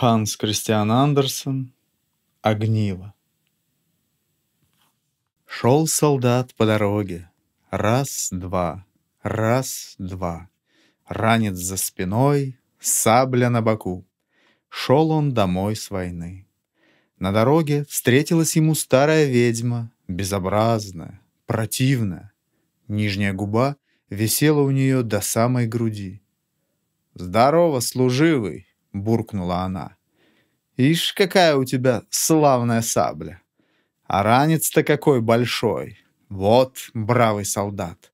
Ханс Кристиан Андерсон «Огниво». Шел солдат по дороге. Раз-два, раз-два. Ранец за спиной, сабля на боку. Шел он домой с войны. На дороге встретилась ему старая ведьма, безобразная, противная. Нижняя губа висела у нее до самой груди. «Здорово, служивый!» — буркнула она. «Ишь, какая у тебя славная сабля! А ранец-то какой большой! Вот, бравый солдат!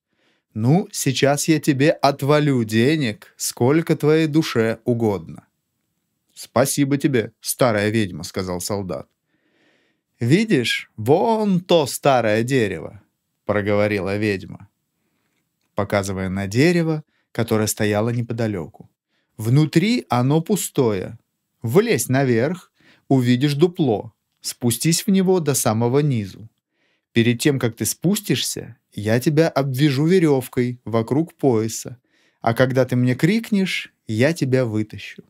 Ну, сейчас я тебе отвалю денег, сколько твоей душе угодно!» «Спасибо тебе, старая ведьма», — сказал солдат. «Видишь, вон то старое дерево», — проговорила ведьма, показывая на дерево, которое стояло неподалеку. Внутри оно пустое. Влезь наверх, увидишь дупло. Спустись в него до самого низу. Перед тем, как ты спустишься, я тебя обвяжу веревкой вокруг пояса. А когда ты мне крикнешь, я тебя вытащу.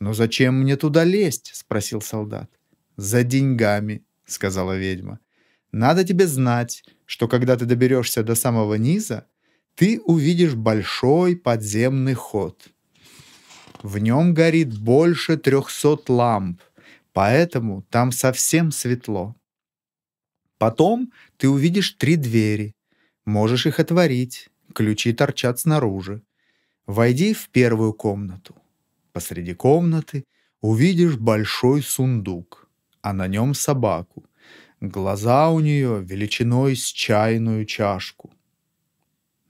«Но зачем мне туда лезть?» — спросил солдат. «За деньгами», — сказала ведьма. «Надо тебе знать, что когда ты доберешься до самого низа, ты увидишь большой подземный ход. В нем горит больше трехсот ламп, поэтому там совсем светло. Потом ты увидишь три двери. Можешь их отворить, ключи торчат снаружи. Войди в первую комнату. Посреди комнаты увидишь большой сундук, а на нем собаку. Глаза у нее величиной с чайную чашку.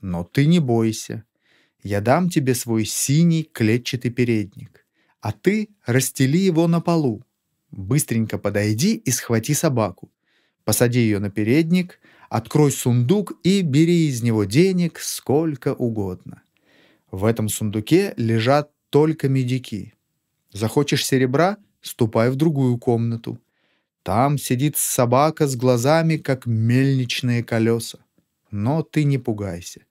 Но ты не бойся, я дам тебе свой синий клетчатый передник, а ты расстели его на полу. Быстренько подойди и схвати собаку. Посади ее на передник, открой сундук и бери из него денег сколько угодно. В этом сундуке лежат только медики. Захочешь серебра – ступай в другую комнату. Там сидит собака с глазами, как мельничные колеса. Но ты не пугайся.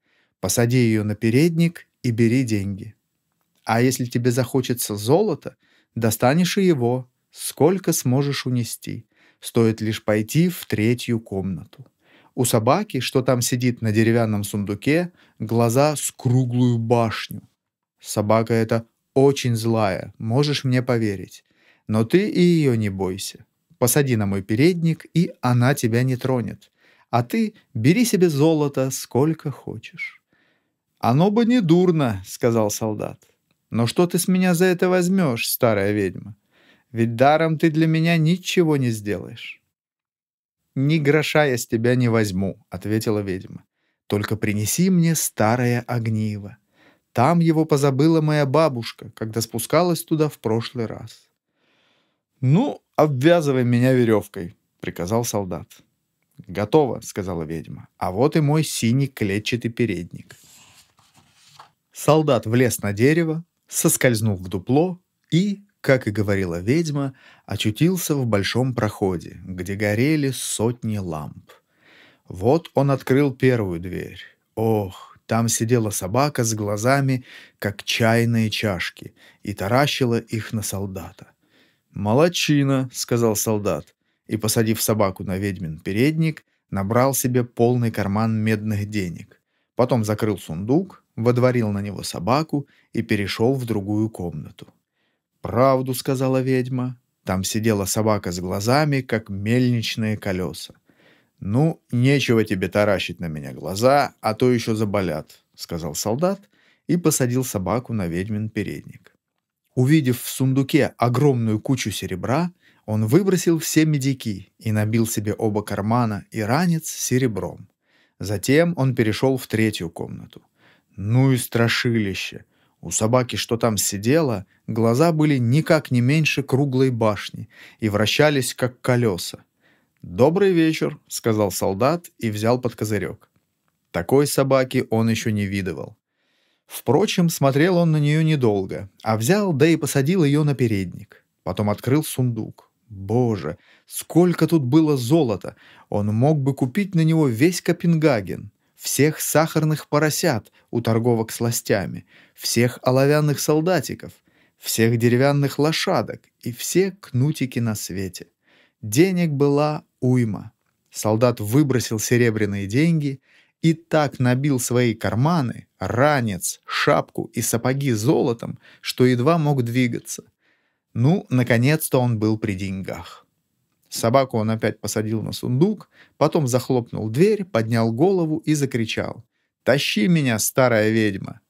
Посади ее на передник и бери деньги. А если тебе захочется золото, достанешь и его, сколько сможешь унести. Стоит лишь пойти в третью комнату. У собаки, что там сидит на деревянном сундуке, глаза с круглую башню. Собака эта очень злая, можешь мне поверить. Но ты и ее не бойся. Посади на мой передник, и она тебя не тронет. А ты бери себе золото сколько хочешь. «Оно бы не дурно», — сказал солдат. «Но что ты с меня за это возьмешь, старая ведьма? Ведь даром ты для меня ничего не сделаешь». «Ни гроша я с тебя не возьму», — ответила ведьма. «Только принеси мне старое огниво. Там его позабыла моя бабушка, когда спускалась туда в прошлый раз». «Ну, обвязывай меня веревкой», — приказал солдат. «Готово», — сказала ведьма. «А вот и мой синий клетчатый передник». Солдат влез на дерево, соскользнул в дупло и, как и говорила ведьма, очутился в большом проходе, где горели сотни ламп. Вот он открыл первую дверь. Ох, там сидела собака с глазами, как чайные чашки, и таращила их на солдата. «Молодчина», — сказал солдат, и, посадив собаку на ведьмин передник, набрал себе полный карман медных денег. Потом закрыл сундук, водворил на него собаку и перешел в другую комнату. «Правду», — сказала ведьма, — там сидела собака с глазами, как мельничные колеса. «Ну, нечего тебе таращить на меня глаза, а то еще заболят», — сказал солдат и посадил собаку на ведьмин передник. Увидев в сундуке огромную кучу серебра, он выбросил все медики и набил себе оба кармана и ранец серебром. Затем он перешел в третью комнату — ну и страшилище! У собаки, что там сидела, глаза были никак не меньше круглой башни и вращались, как колеса. «Добрый вечер», — сказал солдат и взял под козырек. Такой собаки он еще не видывал. Впрочем, смотрел он на нее недолго, а взял, да и посадил ее на передник. Потом открыл сундук. Боже, сколько тут было золота! Он мог бы купить на него весь Копенгаген всех сахарных поросят у торговок с ластями, всех оловянных солдатиков, всех деревянных лошадок и все кнутики на свете. Денег была уйма. Солдат выбросил серебряные деньги и так набил свои карманы, ранец, шапку и сапоги золотом, что едва мог двигаться. Ну, наконец-то он был при деньгах. Собаку он опять посадил на сундук, потом захлопнул дверь, поднял голову и закричал. «Тащи меня, старая ведьма!»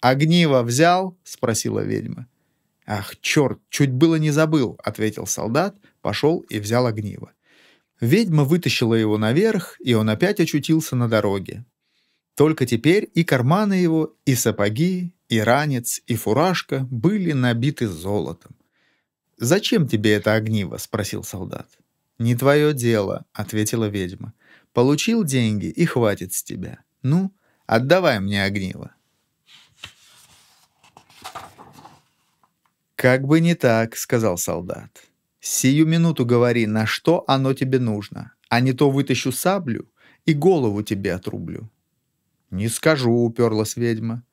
«Огниво взял?» — спросила ведьма. «Ах, черт, чуть было не забыл», — ответил солдат, пошел и взял огниво. Ведьма вытащила его наверх, и он опять очутился на дороге. Только теперь и карманы его, и сапоги, и ранец, и фуражка были набиты золотом. «Зачем тебе это огниво?» — спросил солдат. «Не твое дело», — ответила ведьма. «Получил деньги, и хватит с тебя. Ну, отдавай мне огниво». «Как бы не так», — сказал солдат. «Сию минуту говори, на что оно тебе нужно, а не то вытащу саблю и голову тебе отрублю». «Не скажу», — уперлась ведьма.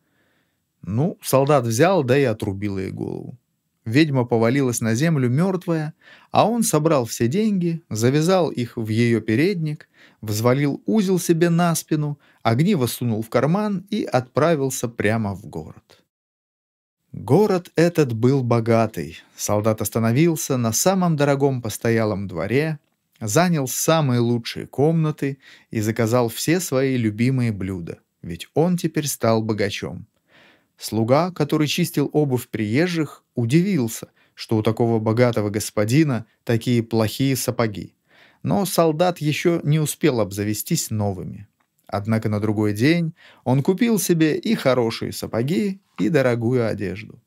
Ну, солдат взял, да и отрубил ей голову. Ведьма повалилась на землю мертвая, а он собрал все деньги, завязал их в ее передник, взвалил узел себе на спину, огниво сунул в карман и отправился прямо в город. Город этот был богатый. Солдат остановился на самом дорогом постоялом дворе, занял самые лучшие комнаты и заказал все свои любимые блюда, ведь он теперь стал богачом. Слуга, который чистил обувь приезжих, удивился, что у такого богатого господина такие плохие сапоги. Но солдат еще не успел обзавестись новыми. Однако на другой день он купил себе и хорошие сапоги, и дорогую одежду.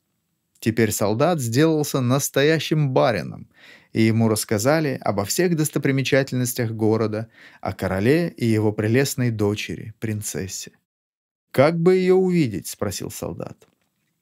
Теперь солдат сделался настоящим барином, и ему рассказали обо всех достопримечательностях города, о короле и его прелестной дочери, принцессе. «Как бы ее увидеть?» — спросил солдат.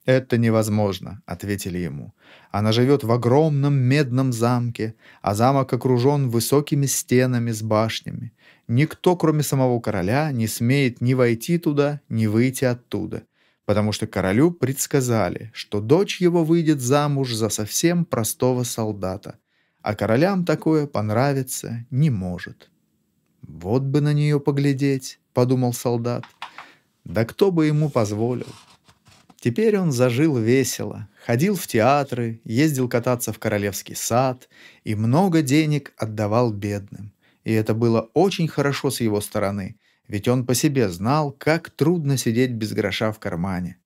«Это невозможно», — ответили ему. «Она живет в огромном медном замке, а замок окружен высокими стенами с башнями. Никто, кроме самого короля, не смеет ни войти туда, ни выйти оттуда, потому что королю предсказали, что дочь его выйдет замуж за совсем простого солдата, а королям такое понравиться не может». «Вот бы на нее поглядеть», — подумал солдат. — да кто бы ему позволил? Теперь он зажил весело, ходил в театры, ездил кататься в королевский сад и много денег отдавал бедным. И это было очень хорошо с его стороны, ведь он по себе знал, как трудно сидеть без гроша в кармане.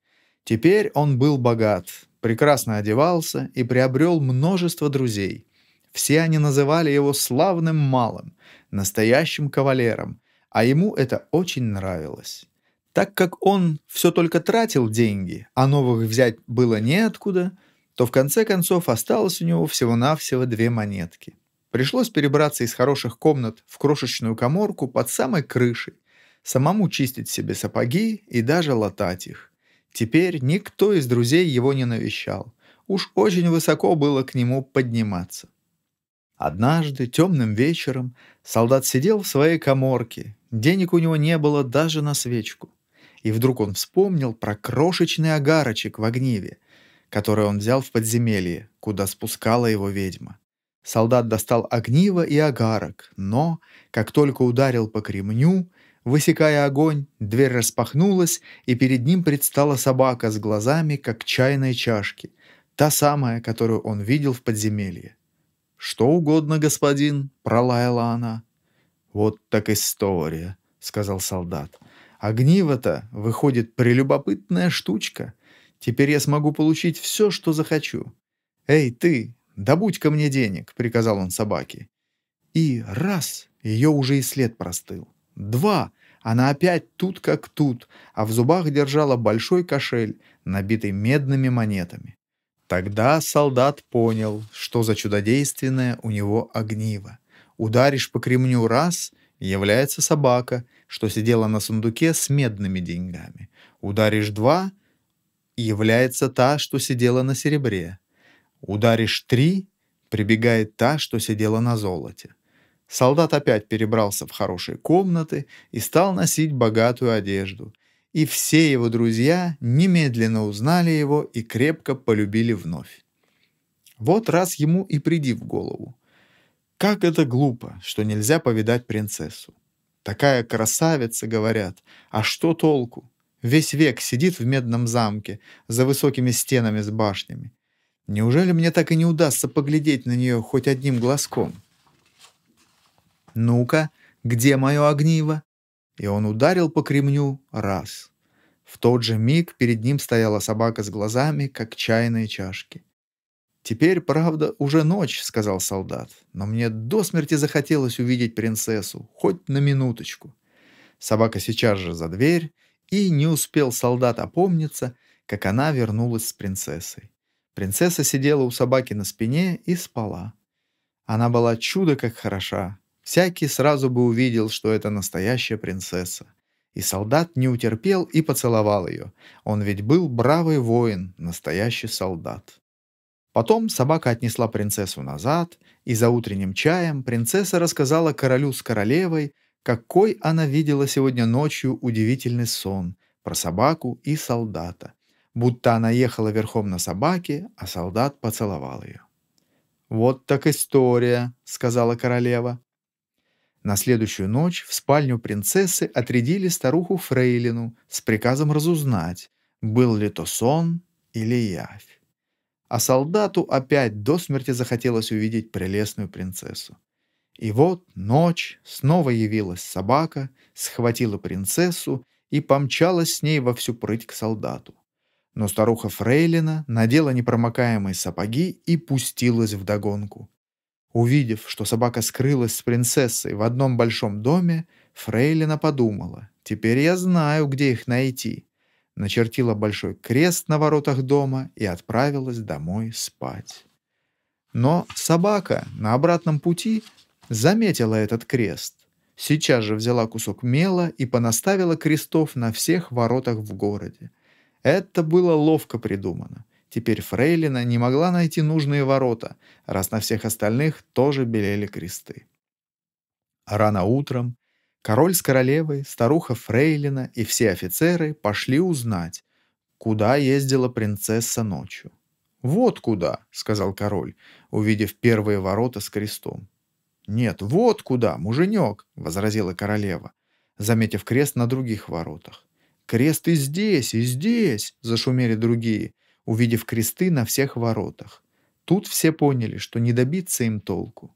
Теперь он был богат, прекрасно одевался и приобрел множество друзей. Все они называли его славным малым, настоящим кавалером, а ему это очень нравилось. Так как он все только тратил деньги, а новых взять было неоткуда, то в конце концов осталось у него всего-навсего две монетки. Пришлось перебраться из хороших комнат в крошечную коморку под самой крышей, самому чистить себе сапоги и даже латать их. Теперь никто из друзей его не навещал. Уж очень высоко было к нему подниматься. Однажды, темным вечером, солдат сидел в своей коморке. Денег у него не было даже на свечку и вдруг он вспомнил про крошечный агарочек в огниве, который он взял в подземелье, куда спускала его ведьма. Солдат достал огниво и агарок, но, как только ударил по кремню, высекая огонь, дверь распахнулась, и перед ним предстала собака с глазами, как чайной чашки, та самая, которую он видел в подземелье. «Что угодно, господин», — пролаяла она. «Вот так история», — сказал солдат. Огниво-то, а выходит, прелюбопытная штучка. Теперь я смогу получить все, что захочу. «Эй, ты, добудь-ка мне денег», — приказал он собаке. И раз, ее уже и след простыл. Два, она опять тут как тут, а в зубах держала большой кошель, набитый медными монетами. Тогда солдат понял, что за чудодейственное у него огниво. Ударишь по кремню раз, является собака, что сидела на сундуке с медными деньгами. Ударишь два — является та, что сидела на серебре. Ударишь три — прибегает та, что сидела на золоте. Солдат опять перебрался в хорошие комнаты и стал носить богатую одежду. И все его друзья немедленно узнали его и крепко полюбили вновь. Вот раз ему и приди в голову. Как это глупо, что нельзя повидать принцессу. Такая красавица, говорят. А что толку? Весь век сидит в медном замке, за высокими стенами с башнями. Неужели мне так и не удастся поглядеть на нее хоть одним глазком? Ну-ка, где мое огниво? И он ударил по кремню раз. В тот же миг перед ним стояла собака с глазами, как чайные чашки. «Теперь, правда, уже ночь», — сказал солдат. «Но мне до смерти захотелось увидеть принцессу, хоть на минуточку». Собака сейчас же за дверь, и не успел солдат опомниться, как она вернулась с принцессой. Принцесса сидела у собаки на спине и спала. Она была чудо как хороша. Всякий сразу бы увидел, что это настоящая принцесса. И солдат не утерпел и поцеловал ее. Он ведь был бравый воин, настоящий солдат. Потом собака отнесла принцессу назад, и за утренним чаем принцесса рассказала королю с королевой, какой она видела сегодня ночью удивительный сон про собаку и солдата, будто она ехала верхом на собаке, а солдат поцеловал ее. «Вот так история», — сказала королева. На следующую ночь в спальню принцессы отрядили старуху Фрейлину с приказом разузнать, был ли то сон или явь а солдату опять до смерти захотелось увидеть прелестную принцессу. И вот ночь, снова явилась собака, схватила принцессу и помчалась с ней во всю прыть к солдату. Но старуха Фрейлина надела непромокаемые сапоги и пустилась в догонку. Увидев, что собака скрылась с принцессой в одном большом доме, Фрейлина подумала, «Теперь я знаю, где их найти» начертила большой крест на воротах дома и отправилась домой спать. Но собака на обратном пути заметила этот крест. Сейчас же взяла кусок мела и понаставила крестов на всех воротах в городе. Это было ловко придумано. Теперь Фрейлина не могла найти нужные ворота, раз на всех остальных тоже белели кресты. Рано утром Король с королевой, старуха Фрейлина и все офицеры пошли узнать, куда ездила принцесса ночью. «Вот куда», — сказал король, увидев первые ворота с крестом. «Нет, вот куда, муженек», — возразила королева, заметив крест на других воротах. «Крест и здесь, и здесь!» — зашумели другие, увидев кресты на всех воротах. Тут все поняли, что не добиться им толку.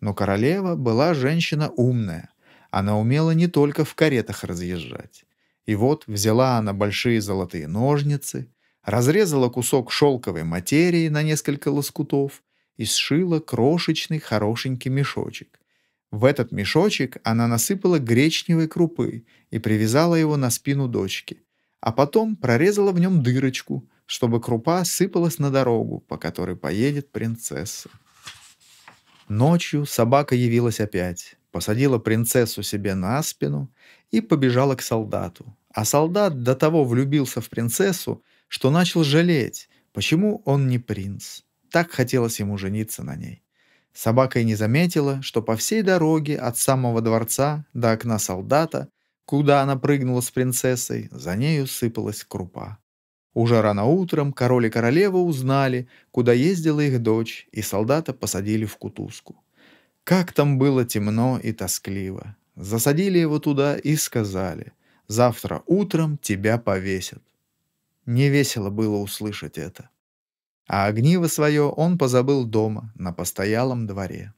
Но королева была женщина умная. Она умела не только в каретах разъезжать. И вот взяла она большие золотые ножницы, разрезала кусок шелковой материи на несколько лоскутов и сшила крошечный хорошенький мешочек. В этот мешочек она насыпала гречневой крупы и привязала его на спину дочки, а потом прорезала в нем дырочку, чтобы крупа сыпалась на дорогу, по которой поедет принцесса. Ночью собака явилась опять посадила принцессу себе на спину и побежала к солдату. А солдат до того влюбился в принцессу, что начал жалеть, почему он не принц. Так хотелось ему жениться на ней. Собака и не заметила, что по всей дороге от самого дворца до окна солдата, куда она прыгнула с принцессой, за нею сыпалась крупа. Уже рано утром король и королева узнали, куда ездила их дочь, и солдата посадили в кутузку. Как там было темно и тоскливо. Засадили его туда и сказали, завтра утром тебя повесят. Не весело было услышать это. А огниво свое он позабыл дома, на постоялом дворе.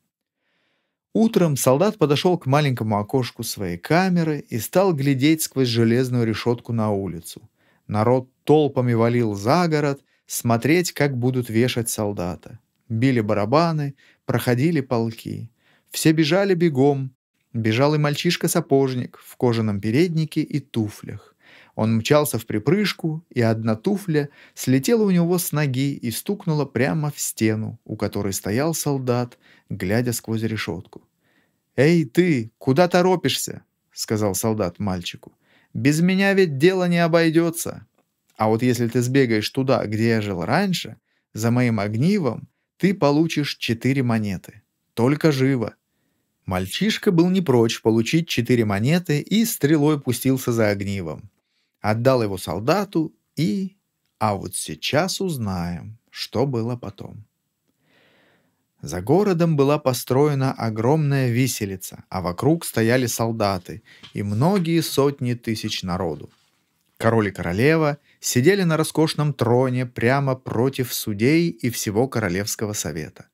Утром солдат подошел к маленькому окошку своей камеры и стал глядеть сквозь железную решетку на улицу. Народ толпами валил за город, смотреть, как будут вешать солдата. Били барабаны, проходили полки. Все бежали бегом. Бежал и мальчишка-сапожник в кожаном переднике и туфлях. Он мчался в припрыжку, и одна туфля слетела у него с ноги и стукнула прямо в стену, у которой стоял солдат, глядя сквозь решетку. «Эй, ты, куда торопишься?» — сказал солдат мальчику. «Без меня ведь дело не обойдется. А вот если ты сбегаешь туда, где я жил раньше, за моим огнивом, ты получишь четыре монеты. Только живо!» Мальчишка был не прочь получить четыре монеты и стрелой пустился за огнивом. Отдал его солдату и... А вот сейчас узнаем, что было потом. За городом была построена огромная виселица, а вокруг стояли солдаты и многие сотни тысяч народу. Король и королева сидели на роскошном троне прямо против судей и всего королевского совета.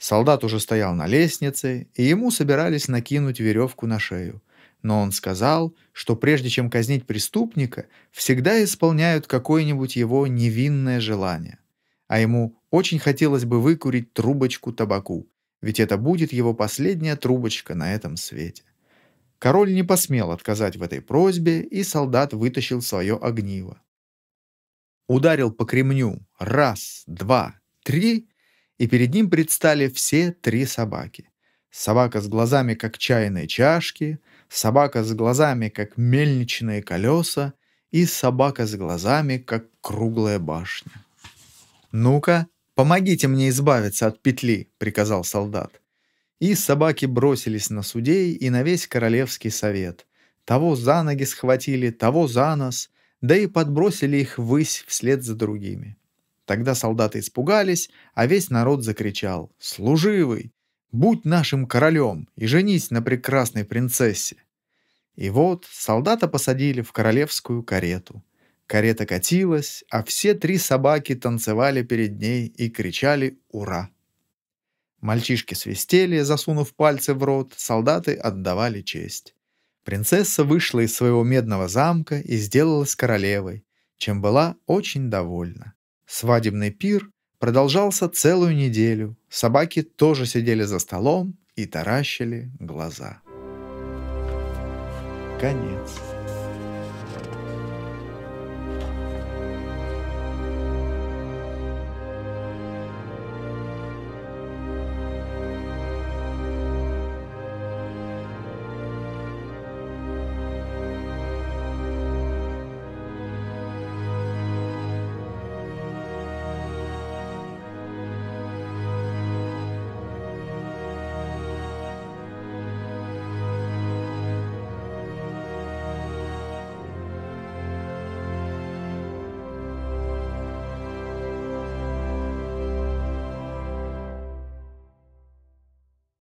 Солдат уже стоял на лестнице, и ему собирались накинуть веревку на шею. Но он сказал, что прежде чем казнить преступника, всегда исполняют какое-нибудь его невинное желание. А ему очень хотелось бы выкурить трубочку табаку, ведь это будет его последняя трубочка на этом свете. Король не посмел отказать в этой просьбе, и солдат вытащил свое огниво. Ударил по кремню раз, два, три — и перед ним предстали все три собаки. Собака с глазами, как чайные чашки, собака с глазами, как мельничные колеса, и собака с глазами, как круглая башня. «Ну-ка, помогите мне избавиться от петли», — приказал солдат. И собаки бросились на судей и на весь королевский совет. Того за ноги схватили, того за нос, да и подбросили их ввысь вслед за другими. Тогда солдаты испугались, а весь народ закричал «Служивый! Будь нашим королем и женись на прекрасной принцессе!» И вот солдата посадили в королевскую карету. Карета катилась, а все три собаки танцевали перед ней и кричали «Ура!». Мальчишки свистели, засунув пальцы в рот, солдаты отдавали честь. Принцесса вышла из своего медного замка и сделалась королевой, чем была очень довольна. Свадебный пир продолжался целую неделю. Собаки тоже сидели за столом и таращили глаза. Конец.